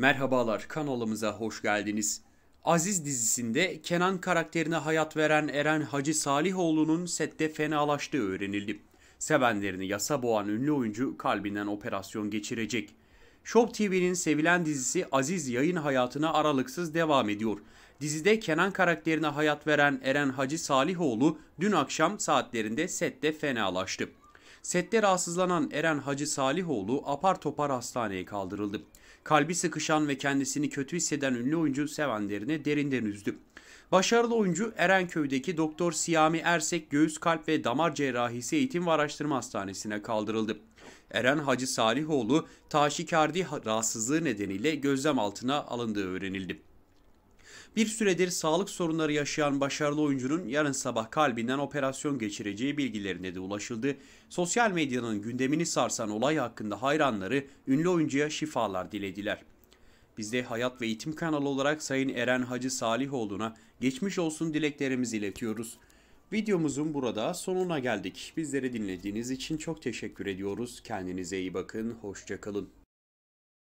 Merhabalar kanalımıza hoş geldiniz. Aziz dizisinde Kenan karakterine hayat veren Eren Hacı Salihoğlu'nun sette fenalaştığı öğrenildi. Sevenlerini yasa boğan ünlü oyuncu kalbinden operasyon geçirecek. Show TV'nin sevilen dizisi Aziz yayın hayatına aralıksız devam ediyor. Dizide Kenan karakterine hayat veren Eren Hacı Salihoğlu dün akşam saatlerinde sette fenalaştı. Sette rahatsızlanan Eren Hacı Salihoğlu apar topar hastaneye kaldırıldı. Kalbi sıkışan ve kendisini kötü hisseden ünlü oyuncu sevenlerine derinden üzdü. Başarılı oyuncu Erenköy'deki Doktor Siyami Ersek Göğüs Kalp ve Damar Cerrahisi Eğitim ve Araştırma Hastanesi'ne kaldırıldı. Eren Hacı Salihoğlu taşikardi rahatsızlığı nedeniyle gözlem altına alındığı öğrenildi. Bir süredir sağlık sorunları yaşayan başarılı oyuncunun yarın sabah kalbinden operasyon geçireceği bilgilerine de ulaşıldı. Sosyal medyanın gündemini sarsan olay hakkında hayranları ünlü oyuncuya şifalar dilediler. Bizde Hayat ve Eğitim kanalı olarak Sayın Eren Hacı Salihoğlu'na geçmiş olsun dileklerimizi iletiyoruz. Videomuzun burada sonuna geldik. Bizleri dinlediğiniz için çok teşekkür ediyoruz. Kendinize iyi bakın, hoşçakalın.